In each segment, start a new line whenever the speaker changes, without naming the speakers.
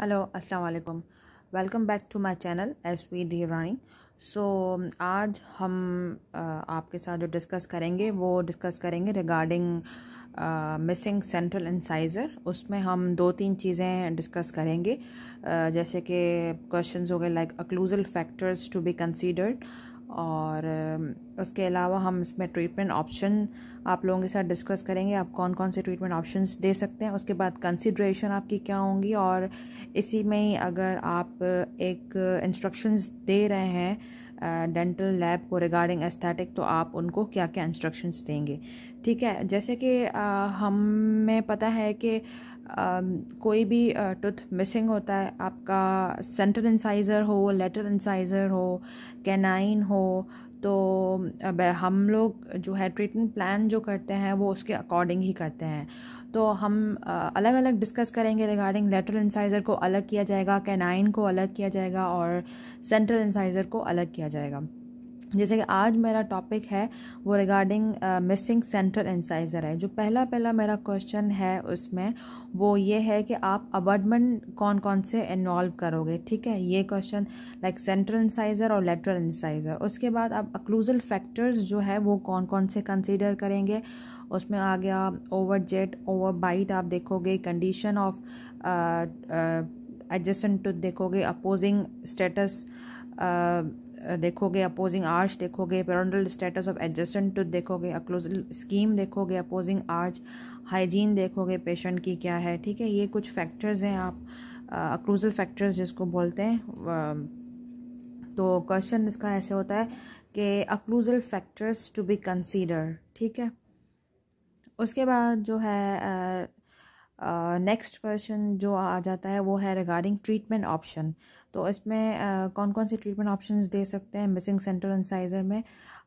hello अस्सलाम वालेकुम welcome back to my channel S V Devrani so आज हम आपके साथ जो डिस्कस करेंगे वो डिस्कस करेंगे रिगार्डिंग मिसिंग सेंट्रल इंसाइज़र उसमें हम दो तीन चीज़ें डिस्कस करेंगे uh, जैसे कि क्वेश्चंस हो गए like occlusal factors to be considered और उसके अलावा हम इसमें ट्रीटमेंट ऑप्शन आप लोगों के साथ डिस्कस करेंगे आप कौन कौन से ट्रीटमेंट ऑप्शंस दे सकते हैं उसके बाद कंसिड्रेशन आपकी क्या होंगी और इसी में ही अगर आप एक इंस्ट्रक्शंस दे रहे हैं डेंटल लैब को रिगार्डिंग एस्थेटिक तो आप उनको क्या क्या इंस्ट्रक्शंस देंगे ठीक है जैसे कि हमें पता है कि कोई भी टूथ मिसिंग होता है आपका सेंटर इंसाइज़र हो लेटर इंसाइज़र हो कैनाइन हो तो हम लोग जो है ट्रीटमेंट प्लान जो करते हैं वो उसके अकॉर्डिंग ही करते हैं तो हम अलग अलग डिस्कस करेंगे रिगार्डिंग लेटरल इंसाइज़र को अलग किया जाएगा कैनाइन को अलग किया जाएगा और सेंट्रल इंसाइज़र को अलग किया जाएगा जैसे कि आज मेरा टॉपिक है वो रिगार्डिंग मिसिंग सेंट्रल इंसाइज़र है जो पहला पहला मेरा क्वेश्चन है उसमें वो ये है कि आप अबर्डमेंट कौन कौन से इन्वॉल्व करोगे ठीक है ये क्वेश्चन लाइक सेंट्रल इंसाइज़र और लेटरल इंसाइज़र उसके बाद आप अक्लूजल फैक्टर्स जो है वो कौन कौन से कंसिडर करेंगे उसमें आ गया ओवर जेट ओवर बाइट आप देखोगे कंडीशन ऑफ एडजस्टेंट टू देखोगे अपोजिंग स्टेटस देखोगे अपोजिंग आर्च देखोगे periodontal status of adjacent tooth देखोगे अक्लोजल स्कीम देखोगे अपोजिंग आर्च हाइजीन देखोगे पेशेंट की क्या है ठीक है ये कुछ फैक्टर्स हैं आप अक्लोजल फैक्टर्स जिसको बोलते हैं तो क्वेश्चन इसका ऐसे होता है कि occlusal factors to be consider ठीक है उसके बाद जो है नेक्स्ट क्वेश्चन जो आ जाता है वो है रिगार्डिंग ट्रीटमेंट ऑप्शन तो इसमें uh, कौन कौन से ट्रीटमेंट ऑप्शंस दे सकते हैं मिसिंग सेंट्रल इंसाइज़र में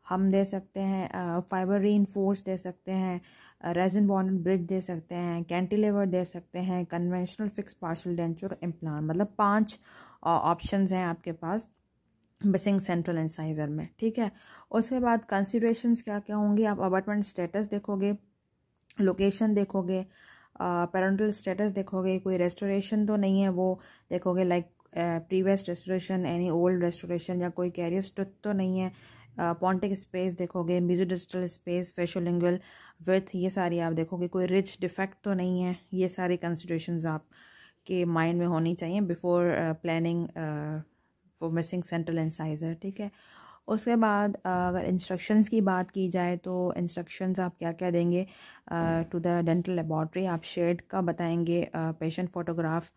हम दे सकते हैं फाइबर री दे सकते हैं रेजन बॉन्ड ब्रिज दे सकते हैं कैंटिलेवर दे सकते हैं conventional fix partial denture implant मतलब पांच ऑप्शन हैं आपके पास मिसिंग सेंट्रल इंसाइज़र में ठीक है उसके बाद कंसिड्रेशन क्या क्या होंगी आप अपार्टमेंट स्टेटस देखोगे लोकेशन देखोगे पेरेंटल स्टेटस देखोगे कोई रेस्टोरेशन तो नहीं है वो देखोगे like previous restoration any old restoration या कोई कैरियर स्टुथ तो नहीं है पॉन्टिक स्पेस देखोगे mesiodistal space faciolingual width ये सारी आप देखोगे कोई रिच डिफेक्ट तो नहीं है ये सारी कंसिड्रेशन आप के माइंड में होनी चाहिए before planning for missing central incisor ठीक है उसके बाद अगर इंस्ट्रक्शंस की बात की जाए तो इंस्ट्रक्शंस आप क्या क्या देंगे टू द डेंटल लेबॉर्ट्री आप शेड का बताएंगे पेशेंट फोटोग्राफ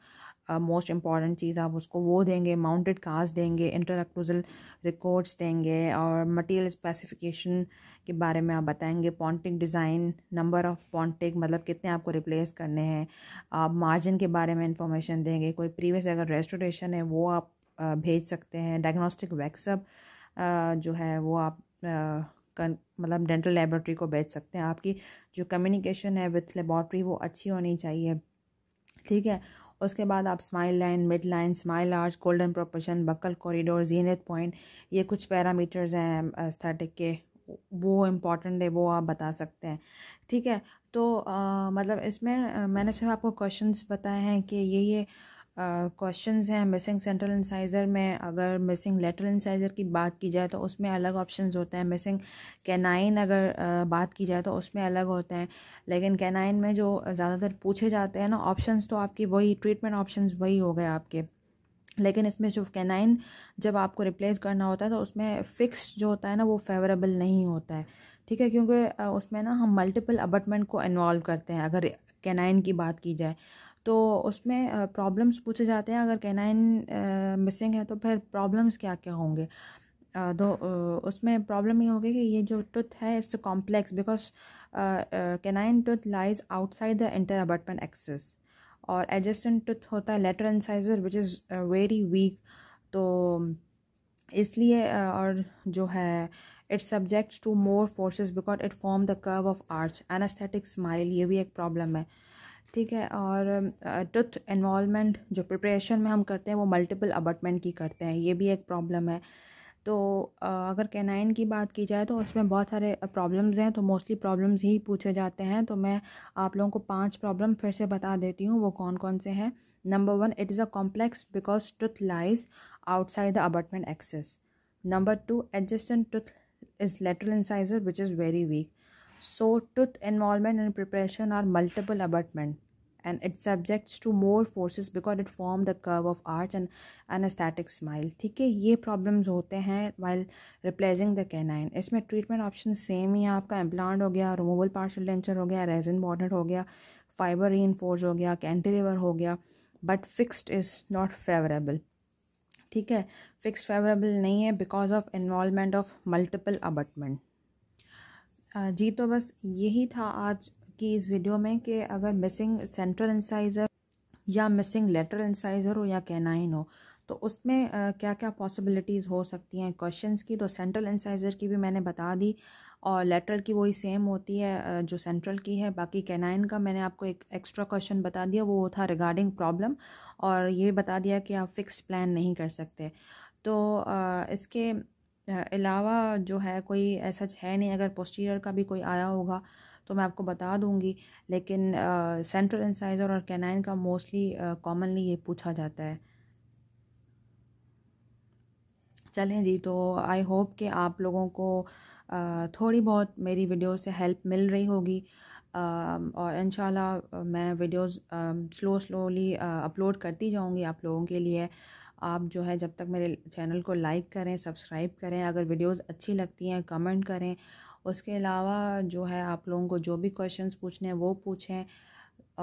मोस्ट इम्पॉर्टेंट चीज़ आप उसको वो देंगे माउंटेड कास्ट देंगे इंटरक्टूजल रिकॉर्ड्स देंगे और मटेरियल स्पेसिफिकेशन के बारे में आप बताएंगे pontic design number of pontic मतलब कितने आपको रिप्लेस करने हैं आप मार्जिन के बारे में इंफॉर्मेशन देंगे कोई प्रीवियस अगर रेस्टोरेशन है वो आप भेज सकते हैं डायग्नोस्टिक वैक्सअप जो है वो आप मतलब डेंटल लेबोरेटरी को बेच सकते हैं आपकी जो कम्युनिकेशन है विथ लेबॉर्ट्री वो अच्छी होनी चाहिए ठीक है उसके बाद आप smile line mid line smile arch golden proportion buccal corridor zenith point ये कुछ पैरामीटर्स हैं स्थेटिक के वो इम्पॉर्टेंट है वो आप बता सकते हैं ठीक है तो आ, मतलब इसमें मैंने सिर्फ आपको क्वेश्चंस बताए हैं कि ये ये क्वेश्चन uh, हैं मिसिंग सेंट्रल इंसाइज़र में अगर मिसिंग लेटरल इंसाइज़र की बात की जाए तो उसमें अलग ऑप्शन होते हैं मिसिंग कैनाइन अगर uh, बात की जाए तो उसमें अलग होते हैं लेकिन कैनाइन में जो ज़्यादातर पूछे जाते हैं ना ऑप्शंस तो आपकी वही ट्रीटमेंट ऑप्शंस वही हो गए आपके लेकिन इसमें जो कैनाइन जब आपको रिप्लेस करना होता है तो उसमें फ़िक्स जो होता है ना वो फेवरेबल नहीं होता है ठीक है क्योंकि उसमें ना हम मल्टीपल अबटमेंट को इन्वॉल्व करते हैं अगर कैनाइन की बात की जाए तो उसमें प्रॉब्लम्स पूछे जाते हैं अगर कैनाइन मिसिंग है तो फिर प्रॉब्लम्स क्या क्या होंगे तो उसमें प्रॉब्लम ये होगी कि ये जो टुथ है it's complex because canine tooth lies outside the inter abutment axis और एडजस्टेंट टुथ होता है lateral incisor which is very weak तो इसलिए और जो है it's subject to more forces because it form the curve of arch an aesthetic smile ये भी एक प्रॉब्लम है ठीक है और टुथ इन्वॉलमेंट जो प्रिपरेशन में हम करते हैं वो मल्टीपल अबटमेंट की करते हैं ये भी एक प्रॉब्लम है तो अगर कैनाइन की बात की जाए तो उसमें बहुत सारे प्रॉब्लम्स हैं तो मोस्टली प्रॉब्लम्स ही पूछे जाते हैं तो मैं आप लोगों को पांच प्रॉब्लम फिर से बता देती हूँ वो कौन कौन से हैं number one it is a complex because tooth lies outside the abutment axis number two adjacent tooth is lateral incisor which is very weak So, tooth involvement and preparation are multiple abutment and it subjects to more forces because it form the curve of arch and anesthetic smile ठीक है ये problems होते हैं while replacing the canine इसमें treatment option same ही है आपका implant हो गया removable partial denture हो गया resin bonnet हो गया fiber reinforced हो गया cantilever हो गया but fixed is not favorable ठीक है fixed favorable नहीं है because of involvement of multiple abutment जी तो बस यही था आज की इस वीडियो में कि अगर मिसिंग सेंट्रल इंसाइज़र या मिसिंग लेटरल इंसाइज़र हो या कैनाइन हो तो उसमें क्या क्या पॉसिबिलिटीज़ हो सकती हैं क्वेश्चंस की तो सेंट्रल इंसाइज़र की भी मैंने बता दी और लेटर की वही सेम होती है जो सेंट्रल की है बाकी कैनाइन का मैंने आपको एक एक्स्ट्रा क्वेश्चन बता दिया वो था रिगार्डिंग प्रॉब्लम और ये बता दिया कि आप फिक्स प्लान नहीं कर सकते तो इसके अलावा जो है कोई ऐसा है नहीं अगर पोस्टीरियर का भी कोई आया होगा तो मैं आपको बता दूंगी लेकिन सेंट्रल इंसाइजर और कैनाइन का मोस्टली कॉमनली ये पूछा जाता है चलें जी तो आई होप कि आप लोगों को आ, थोड़ी बहुत मेरी वीडियो से हेल्प मिल रही होगी आ, और इन मैं वीडियोस स्लो स्लोली अपलोड करती जाऊंगी आप लोगों के लिए आप जो है जब तक मेरे चैनल को लाइक करें सब्सक्राइब करें अगर वीडियोस अच्छी लगती हैं कमेंट करें उसके अलावा जो है आप लोगों को जो भी क्वेश्चंस पूछने हैं वो पूछें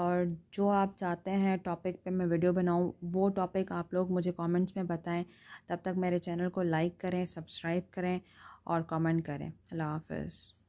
और जो आप चाहते हैं टॉपिक पे मैं वीडियो बनाऊं वो टॉपिक आप लोग मुझे कमेंट्स में बताएं तब तक मेरे चैनल को लाइक करें सब्सक्राइब करें और कमेंट करें अल्लाह हाफिज़